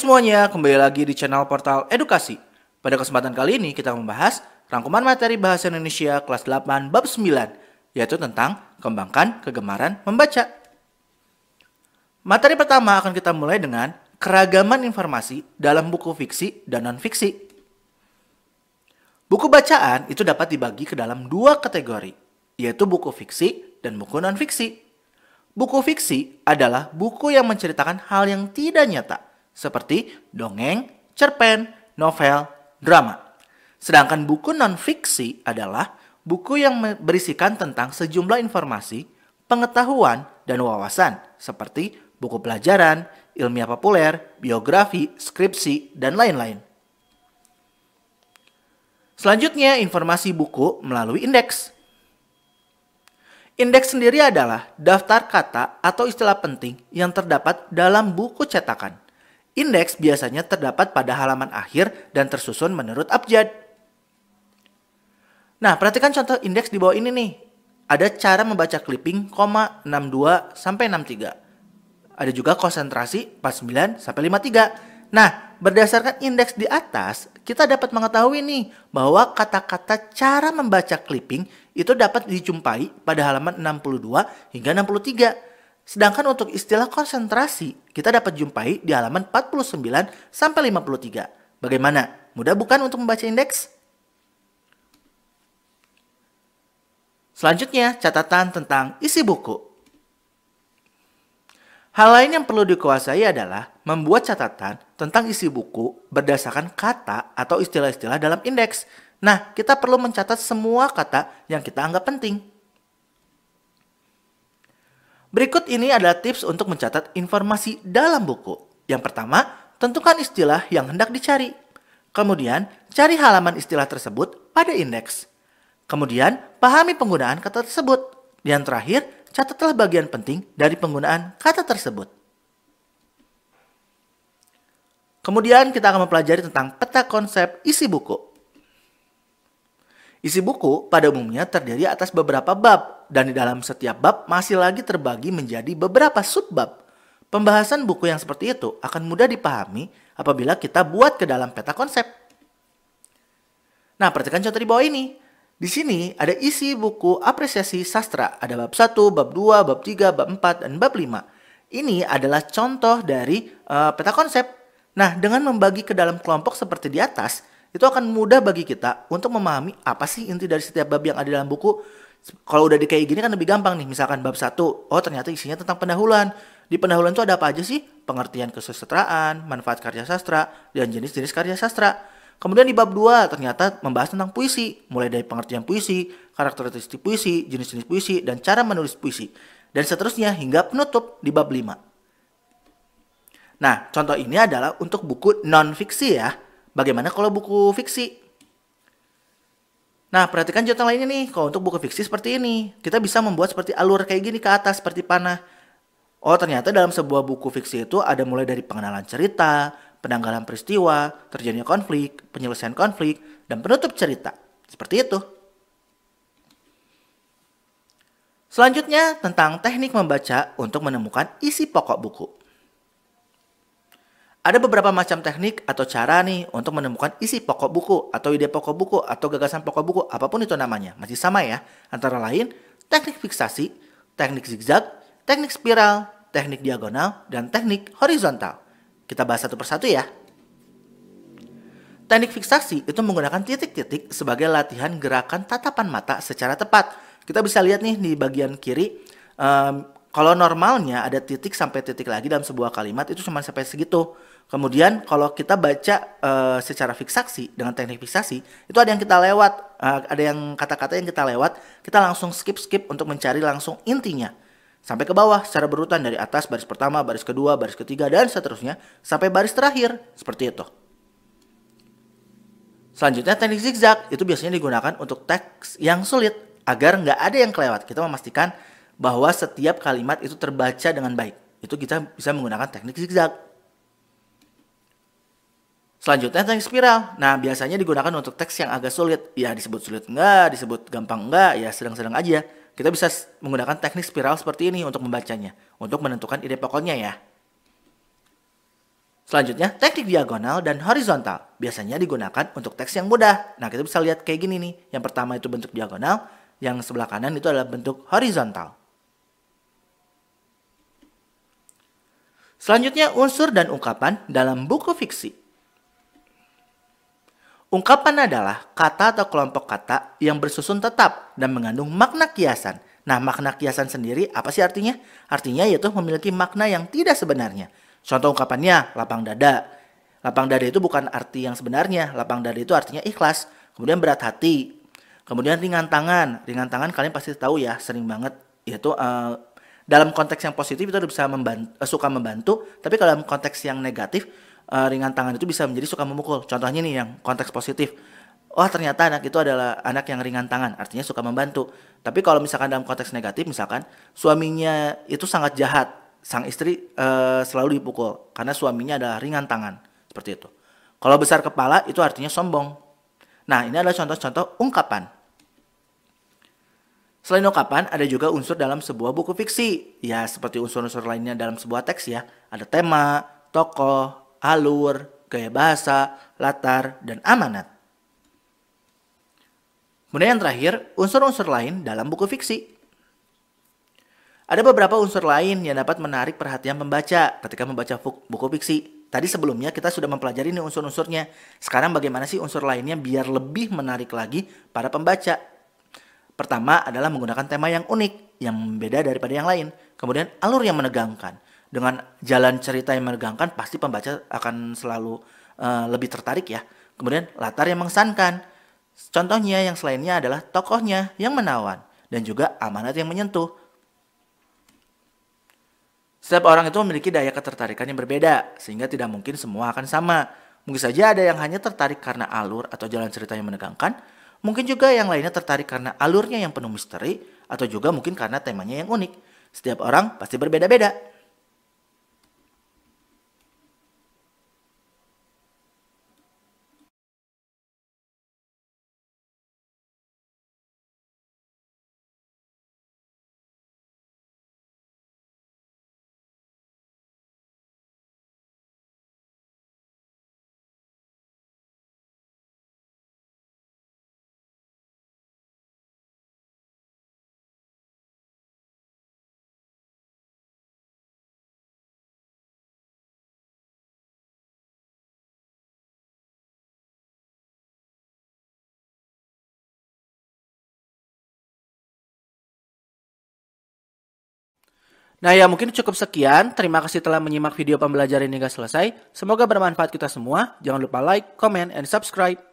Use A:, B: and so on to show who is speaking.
A: semuanya, kembali lagi di channel Portal Edukasi. Pada kesempatan kali ini kita membahas rangkuman materi Bahasa Indonesia kelas 8 bab 9, yaitu tentang kembangkan kegemaran membaca. Materi pertama akan kita mulai dengan keragaman informasi dalam buku fiksi dan non-fiksi. Buku bacaan itu dapat dibagi ke dalam dua kategori, yaitu buku fiksi dan buku non-fiksi. Buku fiksi adalah buku yang menceritakan hal yang tidak nyata seperti dongeng, cerpen, novel, drama. Sedangkan buku non-fiksi adalah buku yang berisikan tentang sejumlah informasi, pengetahuan, dan wawasan seperti buku pelajaran, ilmiah populer, biografi, skripsi, dan lain-lain. Selanjutnya, informasi buku melalui indeks. Indeks sendiri adalah daftar kata atau istilah penting yang terdapat dalam buku cetakan. Indeks biasanya terdapat pada halaman akhir dan tersusun menurut abjad. Nah, perhatikan contoh indeks di bawah ini nih. Ada cara membaca clipping, 62 sampai 63. Ada juga konsentrasi 49 sampai 53. Nah, berdasarkan indeks di atas, kita dapat mengetahui nih bahwa kata-kata cara membaca clipping itu dapat dijumpai pada halaman 62 hingga 63 Sedangkan untuk istilah konsentrasi, kita dapat jumpai di halaman 49 sampai 53. Bagaimana? Mudah bukan untuk membaca indeks? Selanjutnya, catatan tentang isi buku. Hal lain yang perlu dikuasai adalah membuat catatan tentang isi buku berdasarkan kata atau istilah-istilah dalam indeks. Nah, kita perlu mencatat semua kata yang kita anggap penting. Berikut ini adalah tips untuk mencatat informasi dalam buku. Yang pertama, tentukan istilah yang hendak dicari. Kemudian, cari halaman istilah tersebut pada indeks. Kemudian, pahami penggunaan kata tersebut. Yang terakhir, catatlah bagian penting dari penggunaan kata tersebut. Kemudian kita akan mempelajari tentang peta konsep isi buku. Isi buku pada umumnya terdiri atas beberapa bab dan di dalam setiap bab masih lagi terbagi menjadi beberapa subbab. Pembahasan buku yang seperti itu akan mudah dipahami apabila kita buat ke dalam peta konsep. Nah, perhatikan contoh di bawah ini. Di sini ada isi buku apresiasi sastra. Ada bab 1, bab 2, bab 3, bab 4, dan bab 5. Ini adalah contoh dari uh, peta konsep. Nah, dengan membagi ke dalam kelompok seperti di atas, itu akan mudah bagi kita untuk memahami apa sih inti dari setiap bab yang ada dalam buku kalau udah di kayak gini kan lebih gampang nih misalkan bab satu, oh ternyata isinya tentang pendahuluan di pendahuluan itu ada apa aja sih pengertian kesusastraan manfaat karya sastra dan jenis-jenis karya sastra kemudian di bab 2 ternyata membahas tentang puisi mulai dari pengertian puisi karakteristik puisi jenis-jenis puisi dan cara menulis puisi dan seterusnya hingga penutup di bab 5 Nah, contoh ini adalah untuk buku non-fiksi ya. Bagaimana kalau buku fiksi? Nah, perhatikan contoh lainnya nih. Kalau untuk buku fiksi seperti ini, kita bisa membuat seperti alur kayak gini ke atas seperti panah. Oh, ternyata dalam sebuah buku fiksi itu ada mulai dari pengenalan cerita, penanggalan peristiwa, terjadinya konflik, penyelesaian konflik, dan penutup cerita. Seperti itu. Selanjutnya, tentang teknik membaca untuk menemukan isi pokok buku. Ada beberapa macam teknik atau cara nih untuk menemukan isi pokok buku atau ide pokok buku atau gagasan pokok buku apapun itu namanya. Masih sama ya. Antara lain teknik fiksasi, teknik zigzag, teknik spiral, teknik diagonal, dan teknik horizontal. Kita bahas satu persatu ya. Teknik fiksasi itu menggunakan titik-titik sebagai latihan gerakan tatapan mata secara tepat. Kita bisa lihat nih di bagian kiri kalau normalnya ada titik sampai titik lagi dalam sebuah kalimat itu cuma sampai segitu. Kemudian kalau kita baca uh, secara fiksasi dengan teknik fiksasi itu ada yang kita lewat, uh, ada yang kata-kata yang kita lewat, kita langsung skip-skip untuk mencari langsung intinya sampai ke bawah secara berurutan dari atas baris pertama, baris kedua, baris ketiga dan seterusnya sampai baris terakhir seperti itu. Selanjutnya teknik zigzag itu biasanya digunakan untuk teks yang sulit agar nggak ada yang kelewat. Kita memastikan bahwa setiap kalimat itu terbaca dengan baik. Itu kita bisa menggunakan teknik zigzag. Selanjutnya teknik spiral. Nah, biasanya digunakan untuk teks yang agak sulit. Ya, disebut sulit enggak, disebut gampang enggak, ya sedang-sedang aja. Kita bisa menggunakan teknik spiral seperti ini untuk membacanya, untuk menentukan ide pokoknya ya. Selanjutnya, teknik diagonal dan horizontal. Biasanya digunakan untuk teks yang mudah. Nah, kita bisa lihat kayak gini nih. Yang pertama itu bentuk diagonal, yang sebelah kanan itu adalah bentuk horizontal. Selanjutnya unsur dan ungkapan dalam buku fiksi. Ungkapan adalah kata atau kelompok kata yang bersusun tetap dan mengandung makna kiasan. Nah, makna kiasan sendiri apa sih artinya? Artinya yaitu memiliki makna yang tidak sebenarnya. Contoh ungkapannya lapang dada. Lapang dada itu bukan arti yang sebenarnya. Lapang dada itu artinya ikhlas, kemudian berat hati, kemudian ringan tangan. Ringan tangan kalian pasti tahu ya, sering banget yaitu uh, dalam konteks yang positif itu bisa membantu, eh, suka membantu, tapi kalau dalam konteks yang negatif uh, ringan tangan itu bisa menjadi suka memukul. Contohnya nih yang konteks positif. Wah oh, ternyata anak itu adalah anak yang ringan tangan, artinya suka membantu. Tapi kalau misalkan dalam konteks negatif, misalkan suaminya itu sangat jahat, sang istri uh, selalu dipukul karena suaminya adalah ringan tangan, seperti itu. Kalau besar kepala itu artinya sombong. Nah ini adalah contoh-contoh ungkapan Selain okapan, ada juga unsur dalam sebuah buku fiksi. Ya, seperti unsur-unsur lainnya dalam sebuah teks ya. Ada tema, tokoh, alur, gaya bahasa, latar, dan amanat. Kemudian yang terakhir, unsur-unsur lain dalam buku fiksi. Ada beberapa unsur lain yang dapat menarik perhatian pembaca ketika membaca buku fiksi. Tadi sebelumnya kita sudah mempelajari unsur-unsurnya. Sekarang bagaimana sih unsur lainnya biar lebih menarik lagi para pembaca? Pertama adalah menggunakan tema yang unik, yang beda daripada yang lain. Kemudian alur yang menegangkan. Dengan jalan cerita yang menegangkan, pasti pembaca akan selalu uh, lebih tertarik ya. Kemudian latar yang mengesankan. Contohnya yang selainnya adalah tokohnya yang menawan dan juga amanat yang menyentuh. Setiap orang itu memiliki daya ketertarikan yang berbeda, sehingga tidak mungkin semua akan sama. Mungkin saja ada yang hanya tertarik karena alur atau jalan cerita yang menegangkan, Mungkin juga yang lainnya tertarik karena alurnya yang penuh misteri atau juga mungkin karena temanya yang unik. Setiap orang pasti berbeda-beda. Nah ya mungkin cukup sekian. Terima kasih telah menyimak video pembelajaran hingga selesai. Semoga bermanfaat kita semua. Jangan lupa like, comment, and subscribe.